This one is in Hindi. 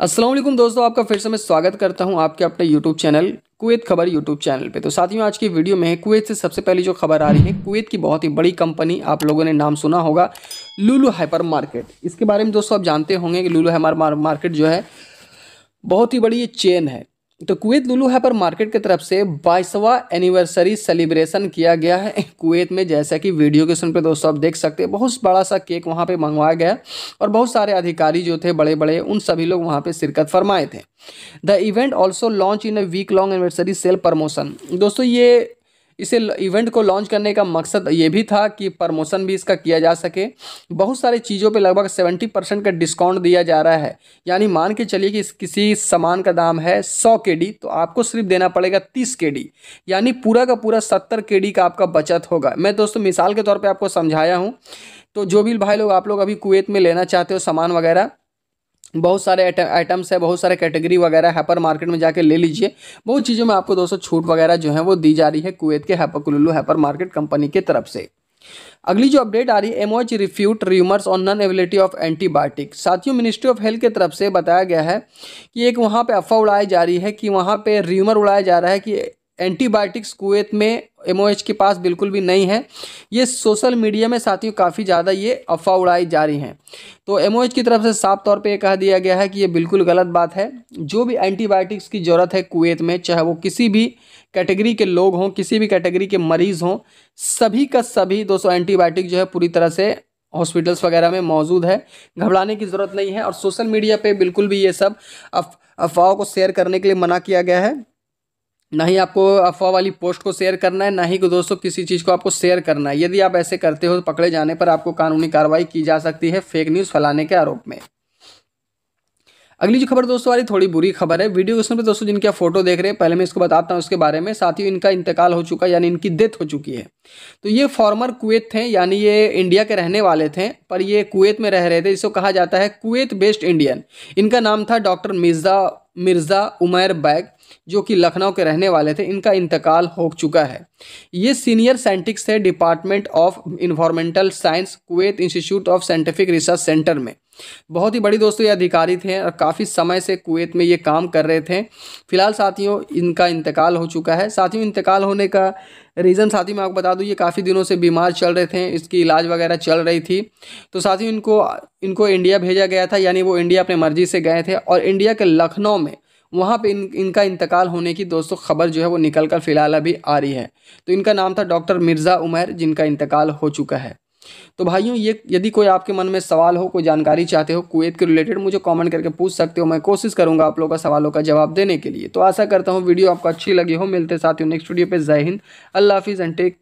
असलम दोस्तों आपका फिर से मैं स्वागत करता हूँ आपके अपने यूट्यूब चैनल कुवैत खबर यूट्यूब चैनल पे तो साथियों आज की वीडियो में कुवैत से सबसे पहली जो खबर आ रही है कुवैत की बहुत ही बड़ी कंपनी आप लोगों ने नाम सुना होगा लूलू हाइपर मार्केट इसके बारे में दोस्तों आप जानते होंगे कि लूलू हाइपर मार्केट जो है बहुत ही बड़ी ये चेन है तो कुवैत लुलू पर मार्केट की तरफ से बाईसवा एनिवर्सरी सेलिब्रेशन किया गया है कुवैत में जैसा कि वीडियो के सुन पे दोस्तों आप देख सकते हैं बहुत बड़ा सा केक वहाँ पे मंगवाया गया और बहुत सारे अधिकारी जो थे बड़े बड़े उन सभी लोग वहाँ पे शिरकत फरमाए थे the event also launch in a week long anniversary sale promotion दोस्तों ये इसे इवेंट को लॉन्च करने का मकसद ये भी था कि प्रमोशन भी इसका किया जा सके बहुत सारी चीज़ों पे लगभग सेवेंटी परसेंट का डिस्काउंट दिया जा रहा है यानी मान के चलिए कि किसी सामान का दाम है सौ के डी तो आपको सिर्फ देना पड़ेगा तीस के डी यानी पूरा का पूरा सत्तर के डी का आपका बचत होगा मैं दोस्तों मिसाल के तौर पर आपको समझाया हूँ तो जो भी भाई लोग आप लोग अभी कुवैत में लेना चाहते हो सामान वगैरह बहुत सारे आइटम्स है बहुत सारे कैटेगरी वगैरह हैपर मार्केट में जाके ले लीजिए बहुत चीज़ों में आपको दोस्तों छूट वगैरह जो है वो दी जा रही है कुवैत के कुल्लू हैपर मार्केट कंपनी की तरफ से अगली जो अपडेट आ रही है MOH refute rumours on non ability of antibiotic साथियों मिनिस्ट्री ऑफ हेल्थ की तरफ से बताया गया है कि एक वहाँ पर अफवाह उड़ाई जा रही है कि वहाँ पर र्यूमर उड़ाया जा रहा है कि एंटीबायोटिक्स कुवैत में एम के पास बिल्कुल भी नहीं है ये सोशल मीडिया में साथियों काफ़ी ज़्यादा ये अफवाह उड़ाई जा रही हैं तो एम की तरफ से साफ तौर पे ये कह दिया गया है कि ये बिल्कुल गलत बात है जो भी एंटीबायोटिक्स की ज़रूरत है कुवैत में चाहे वो किसी भी कैटेगरी के लोग हों किसी भी कैटेगरी के मरीज़ हों सभी का सभी दो एंटीबायोटिक जो है पूरी तरह से हॉस्पिटल्स वगैरह में मौजूद है घबराने की ज़रूरत नहीं है और सोशल मीडिया पर बिल्कुल भी ये सब अफवाहों को शेयर करने के लिए मना किया गया है ना ही आपको अफवाह वाली पोस्ट को शेयर करना है ना ही दोस्तों किसी चीज़ को आपको शेयर करना है यदि आप ऐसे करते हो तो पकड़े जाने पर आपको कानूनी कार्रवाई की जा सकती है फेक न्यूज़ फैलाने के आरोप में अगली जो खबर दोस्तों वाली थोड़ी बुरी खबर है वीडियो क्वेश्चन पर दोस्तों जिनका फोटो देख रहे हैं पहले मैं इसको बताता हूँ उसके बारे में साथ ही इनका इंतकाल हो चुका है यानी इनकी डेथ हो चुकी है तो ये फॉर्मर कुवैत थे यानी ये इंडिया के रहने वाले थे पर ये कुवैत में रह रहे थे जिसको कहा जाता है कुवैत बेस्ड इंडियन इनका नाम था डॉक्टर मिर्ज़ा मिर्ज़ा उमैर बैग जो कि लखनऊ के रहने वाले थे इनका इंतकाल हो चुका है ये सीनियर साइंटिस्ट है department of environmental science Kuwait institute of scientific research centre में बहुत ही बड़ी दोस्तों ये अधिकारी थे और काफ़ी समय से कुवैत में ये काम कर रहे थे फिलहाल साथियों इनका इंतकाल हो चुका है साथियों इंतकाल होने का रीज़न साथी मैं आपको बता दूं ये काफ़ी दिनों से बीमार चल रहे थे इसकी इलाज वगैरह चल रही थी तो साथियों इनको इनको इंडिया भेजा गया था यानी वो इंडिया अपने मर्जी से गए थे और इंडिया के लखनऊ में वहाँ पे इन इनका इंतकाल होने की दोस्तों खबर जो है वो निकल कर फिलहाल अभी आ रही है तो इनका नाम था डॉक्टर मिर्ज़ा उमर जिनका इंतकाल हो चुका है तो भाइयों ये यदि कोई आपके मन में सवाल हो कोई जानकारी चाहते हो कुवैत के रिलेटेड मुझे कमेंट करके पूछ सकते हो मैं कोशिश करूंगा आप लोगों का सवालों का जवाब देने के लिए तो आशा करता हूँ वीडियो आपको अच्छी लगी हो मिलते साथियों नेक्स्ट वीडियो पे जय हिंद अल्लाह हाफिज़ एंड टेक